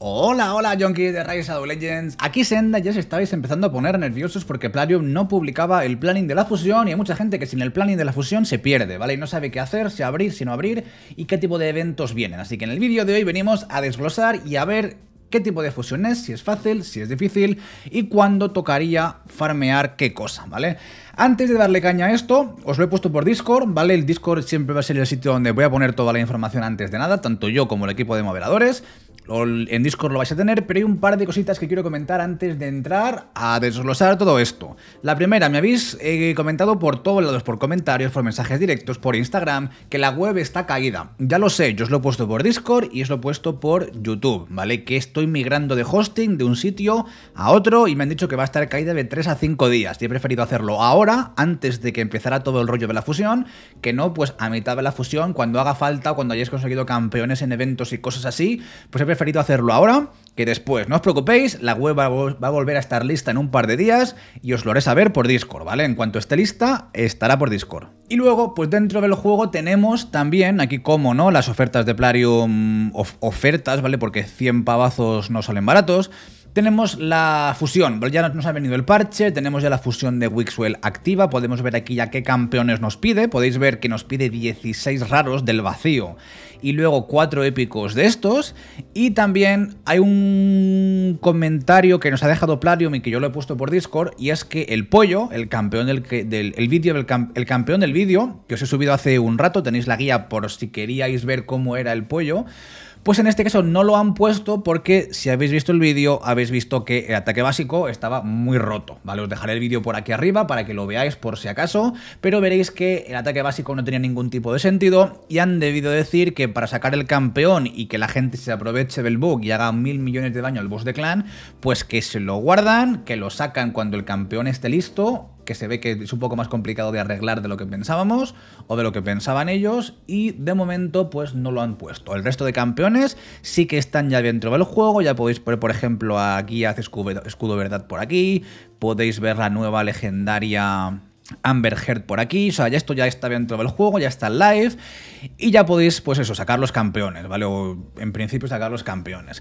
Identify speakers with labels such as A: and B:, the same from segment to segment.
A: Hola, hola, Jonkies de Rise of Legends. Aquí Senda ya se estáis empezando a poner nerviosos porque Plarium no publicaba el planning de la fusión y hay mucha gente que sin el planning de la fusión se pierde, ¿vale? Y no sabe qué hacer, si abrir, si no abrir y qué tipo de eventos vienen. Así que en el vídeo de hoy venimos a desglosar y a ver qué tipo de fusión es, si es fácil, si es difícil y cuándo tocaría farmear qué cosa, ¿vale? Antes de darle caña a esto, os lo he puesto por Discord, ¿vale? El Discord siempre va a ser el sitio donde voy a poner toda la información antes de nada, tanto yo como el equipo de moderadores en Discord lo vais a tener, pero hay un par de cositas que quiero comentar antes de entrar a desglosar todo esto. La primera, me habéis eh, comentado por todos lados, por comentarios, por mensajes directos, por Instagram, que la web está caída. Ya lo sé, yo os lo he puesto por Discord y os lo he puesto por YouTube, ¿vale? Que estoy migrando de hosting de un sitio a otro y me han dicho que va a estar caída de 3 a 5 días. Y he preferido hacerlo ahora, antes de que empezara todo el rollo de la fusión, que no pues a mitad de la fusión, cuando haga falta, cuando hayáis conseguido campeones en eventos y cosas así, pues he preferido preferido hacerlo ahora que después. No os preocupéis, la web va a, volver a estar lista en un par de días y os lo haré saber por Discord, ¿vale? En cuanto esté lista, estará por Discord. Y luego, pues dentro del juego tenemos también, aquí como, ¿no? Las ofertas de Plarium, ofertas, ¿vale? Porque 100 pavazos no salen baratos. Tenemos la fusión, ya nos ha venido el parche, tenemos ya la fusión de Wixwell activa, podemos ver aquí ya qué campeones nos pide, podéis ver que nos pide 16 raros del vacío y luego 4 épicos de estos y también hay un comentario que nos ha dejado Plarium y que yo lo he puesto por Discord y es que el pollo, el campeón del, del vídeo, el campeón del vídeo, que os he subido hace un rato, tenéis la guía por si queríais ver cómo era el pollo, pues en este caso no lo han puesto porque si habéis visto el vídeo habéis visto que el ataque básico estaba muy roto, ¿vale? Os dejaré el vídeo por aquí arriba para que lo veáis por si acaso, pero veréis que el ataque básico no tenía ningún tipo de sentido y han debido decir que para sacar el campeón y que la gente se aproveche del bug y haga mil millones de daño al boss de clan, pues que se lo guardan, que lo sacan cuando el campeón esté listo que se ve que es un poco más complicado de arreglar de lo que pensábamos o de lo que pensaban ellos y de momento pues no lo han puesto. El resto de campeones sí que están ya dentro del juego, ya podéis poner por ejemplo aquí hace escudo, escudo verdad por aquí, podéis ver la nueva legendaria Amber Heard por aquí, o sea, ya esto ya está dentro del juego, ya está en live y ya podéis pues eso, sacar los campeones, ¿vale? O en principio sacar los campeones.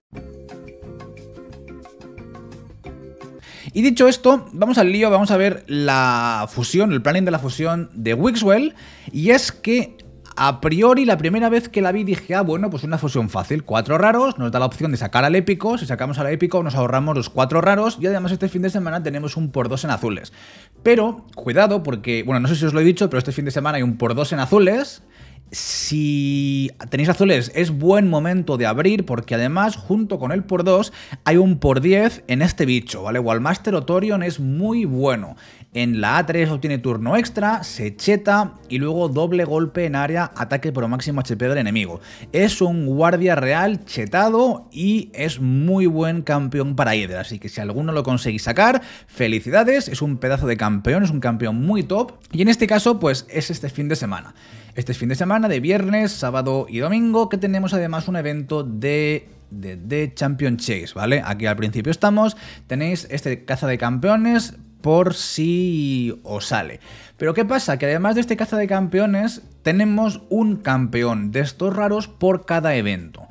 A: Y dicho esto, vamos al lío, vamos a ver la fusión, el planning de la fusión de Wixwell. Y es que a priori, la primera vez que la vi dije, ah, bueno, pues una fusión fácil. Cuatro raros, nos da la opción de sacar al épico. Si sacamos al épico, nos ahorramos los cuatro raros. Y además este fin de semana tenemos un por dos en azules. Pero, cuidado, porque, bueno, no sé si os lo he dicho, pero este fin de semana hay un por dos en azules si tenéis azules es buen momento de abrir porque además junto con el por 2 hay un por 10 en este bicho, ¿vale? Walmaster o Torion es muy bueno. En la A3 obtiene turno extra, se cheta y luego doble golpe en área, ataque por máximo HP del enemigo. Es un guardia real chetado y es muy buen campeón para Hydra, así que si alguno lo conseguís sacar, felicidades, es un pedazo de campeón, es un campeón muy top y en este caso pues es este fin de semana este fin de semana, de viernes, sábado y domingo, que tenemos además un evento de de, Champion Chase, ¿vale? Aquí al principio estamos, tenéis este caza de campeones por si os sale. Pero ¿qué pasa? Que además de este caza de campeones, tenemos un campeón de estos raros por cada evento.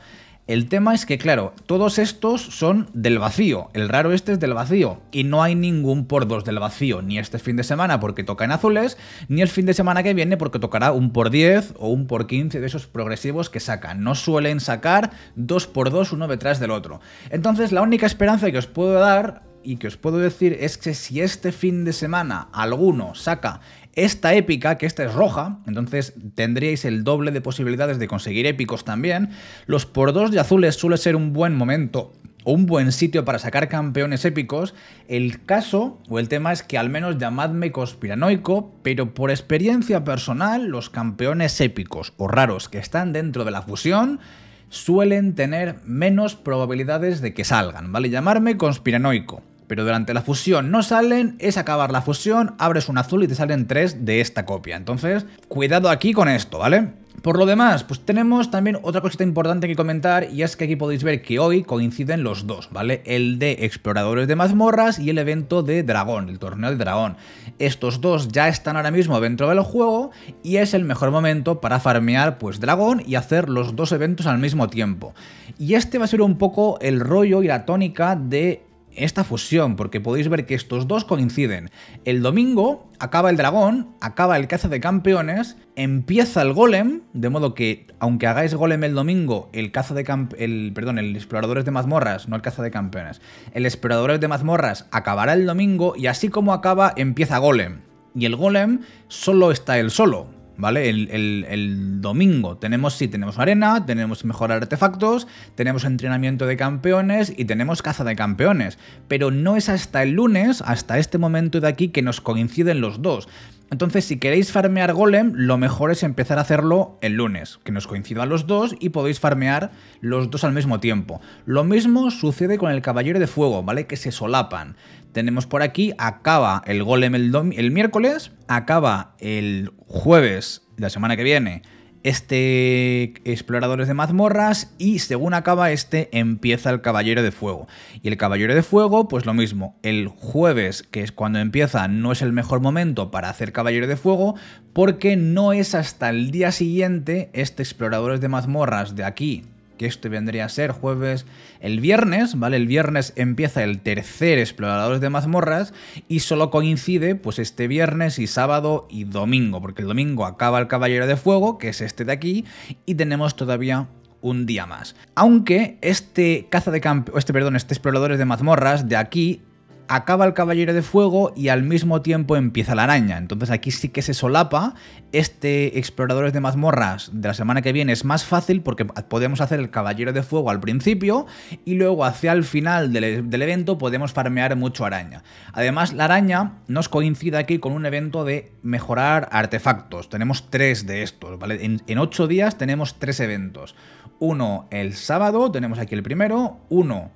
A: El tema es que, claro, todos estos son del vacío. El raro este es del vacío. Y no hay ningún por dos del vacío. Ni este fin de semana porque toca en azules, ni el fin de semana que viene porque tocará un por 10 o un por 15 de esos progresivos que sacan. No suelen sacar dos por dos uno detrás del otro. Entonces, la única esperanza que os puedo dar y que os puedo decir es que si este fin de semana alguno saca esta épica, que esta es roja, entonces tendríais el doble de posibilidades de conseguir épicos también, los por dos de azules suele ser un buen momento un buen sitio para sacar campeones épicos, el caso o el tema es que al menos llamadme conspiranoico, pero por experiencia personal, los campeones épicos o raros que están dentro de la fusión suelen tener menos probabilidades de que salgan, ¿vale? Llamarme conspiranoico pero durante la fusión no salen, es acabar la fusión, abres un azul y te salen tres de esta copia. Entonces, cuidado aquí con esto, ¿vale? Por lo demás, pues tenemos también otra cosita importante que comentar y es que aquí podéis ver que hoy coinciden los dos, ¿vale? El de Exploradores de Mazmorras y el evento de Dragón, el torneo de Dragón. Estos dos ya están ahora mismo dentro del juego y es el mejor momento para farmear pues Dragón y hacer los dos eventos al mismo tiempo. Y este va a ser un poco el rollo y la tónica de esta fusión, porque podéis ver que estos dos coinciden. El domingo acaba el dragón, acaba el caza de campeones, empieza el golem, de modo que aunque hagáis golem el domingo, el caza de el perdón, el exploradores de mazmorras, no el caza de campeones. El exploradores de mazmorras acabará el domingo y así como acaba empieza golem. Y el golem solo está él solo, ¿vale? El, domingo tenemos, sí, tenemos arena, tenemos mejorar artefactos, tenemos entrenamiento de campeones y tenemos caza de campeones, pero no es hasta el lunes, hasta este momento de aquí, que nos coinciden los dos. Entonces, si queréis farmear golem, lo mejor es empezar a hacerlo el lunes, que nos coincida a los dos y podéis farmear los dos al mismo tiempo. Lo mismo sucede con el caballero de fuego, ¿vale? Que se solapan. Tenemos por aquí, acaba el golem el, miércoles, acaba el jueves la semana que viene este exploradores de mazmorras y según acaba este empieza el caballero de fuego. Y el caballero de fuego, pues lo mismo, el jueves, que es cuando empieza, no es el mejor momento para hacer caballero de fuego porque no es hasta el día siguiente este exploradores de mazmorras de aquí que este vendría a ser jueves, el viernes, ¿vale? El viernes empieza el tercer Exploradores de Mazmorras y solo coincide pues este viernes y sábado y domingo, porque el domingo acaba el Caballero de Fuego, que es este de aquí, y tenemos todavía un día más. Aunque este caza de este perdón, este exploradores de mazmorras de aquí acaba el caballero de fuego y al mismo tiempo empieza la araña. Entonces aquí sí que se solapa. Este exploradores de mazmorras de la semana que viene es más fácil porque podemos hacer el caballero de fuego al principio y luego hacia el final del, e-, evento podemos farmear mucho araña. Además la araña nos coincide aquí con un evento de mejorar artefactos. Tenemos tres de estos, ¿vale? en ocho días tenemos tres eventos. Uno el sábado, tenemos aquí el primero. Uno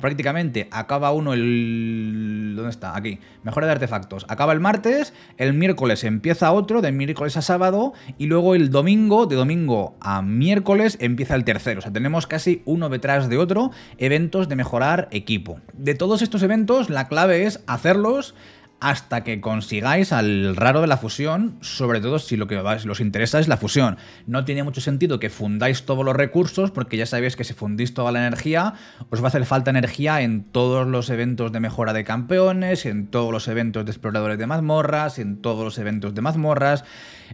A: prácticamente acaba uno el... ¿Dónde está? Aquí. Mejora de artefactos. Acaba el martes, el miércoles empieza otro, de miércoles a sábado, y luego el domingo, de domingo a miércoles, empieza el tercero. O sea, tenemos casi uno detrás de otro eventos de mejorar equipo. De todos estos eventos, la clave es hacerlos hasta que consigáis al raro de la fusión, sobre todo si lo que os interesa es la fusión. No tiene mucho sentido que fundáis todos los recursos, porque ya sabéis que si fundís toda la energía, os va a hacer falta energía en todos los eventos de mejora de campeones, en todos los eventos de exploradores de mazmorras, en todos los eventos de mazmorras.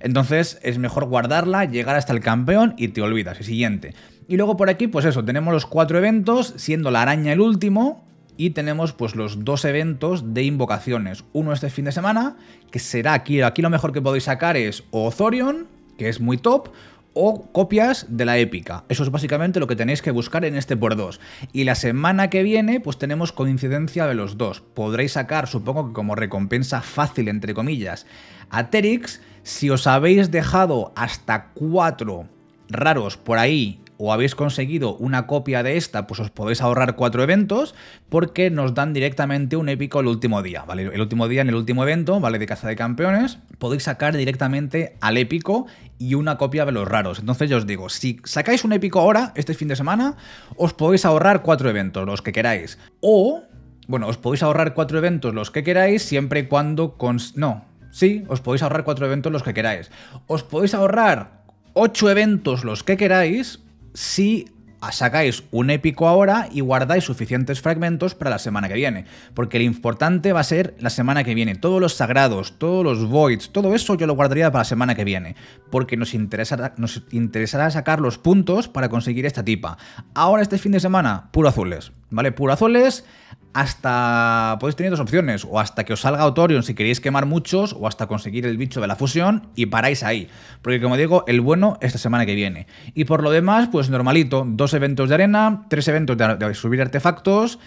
A: Entonces es mejor guardarla, llegar hasta el campeón y te olvidas. El siguiente. Y luego por aquí, pues eso, tenemos los cuatro eventos, siendo la araña el último, y tenemos pues los dos eventos de invocaciones. Uno este fin de semana, que será aquí, aquí lo mejor que podéis sacar es o Thorion, que es muy top, o copias de la épica. Eso es básicamente lo que tenéis que buscar en este por 2. Y la semana que viene, pues tenemos coincidencia de los dos. Podréis sacar, supongo que como recompensa fácil, entre comillas, a Terix. Si os habéis dejado hasta cuatro raros por ahí o habéis conseguido una copia de esta, pues os podéis ahorrar cuatro eventos porque nos dan directamente un épico el último día, ¿vale? El último día en el último evento, ¿vale? De Casa de Campeones, podéis sacar directamente al épico y una copia de los raros. Entonces yo os digo, si sacáis un épico ahora, este fin de semana, os podéis ahorrar cuatro eventos, los que queráis. O, bueno, os podéis ahorrar cuatro eventos, los que queráis, siempre y cuando... Cons no, sí, os podéis ahorrar cuatro eventos, los que queráis. Os podéis ahorrar... ocho eventos los que queráis, see sacáis un épico ahora y guardáis suficientes fragmentos para la semana que viene. Porque lo importante va a ser la semana que viene. Todos los sagrados, todos los voids, todo eso yo lo guardaría para la semana que viene. Porque nos interesará, nos interesará sacar los puntos para conseguir esta tipa. Ahora este fin de semana, puro azules. ¿Vale? Puro azules hasta... Podéis tener dos opciones. O hasta que os salga autorion si queréis quemar muchos. O hasta conseguir el bicho de la fusión y paráis ahí. Porque como digo, el bueno esta semana que viene. Y por lo demás, pues normalito. Dos eventos de arena, tres eventos de, subir artefactos,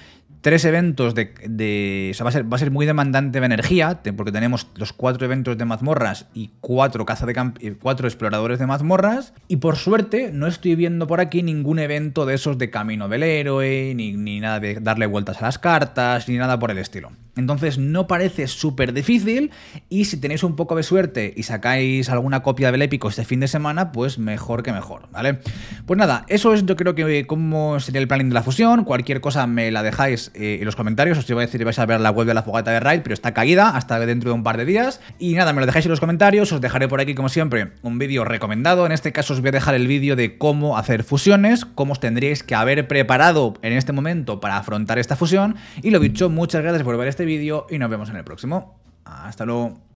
A: tres eventos de, o sea, va a, ser, va a ser muy demandante de energía, porque tenemos los cuatro eventos de mazmorras y cuatro, de cuatro exploradores de mazmorras. Y por suerte no estoy viendo por aquí ningún evento de esos de camino del héroe, ni, ni nada de darle vueltas a las cartas, ni nada por el estilo. Entonces no parece súper difícil y si tenéis un poco de suerte y sacáis alguna copia del épico este fin de semana, pues mejor que mejor, ¿vale? Pues nada, eso es yo creo que cómo sería el planning de la fusión. Cualquier cosa me la dejáis eh, en los comentarios. Os iba a decir, vais a ver la web de la fogata de Raid, pero está caída hasta dentro de un par de días. Y nada, me lo dejáis en los comentarios. Os dejaré por aquí, como siempre, un vídeo recomendado. En este caso os voy a dejar el vídeo de cómo hacer fusiones, cómo os tendríais que haber preparado en este momento para afrontar esta fusión. Y lo dicho, muchas gracias por ver este este vídeo y nos vemos en el próximo. Hasta luego.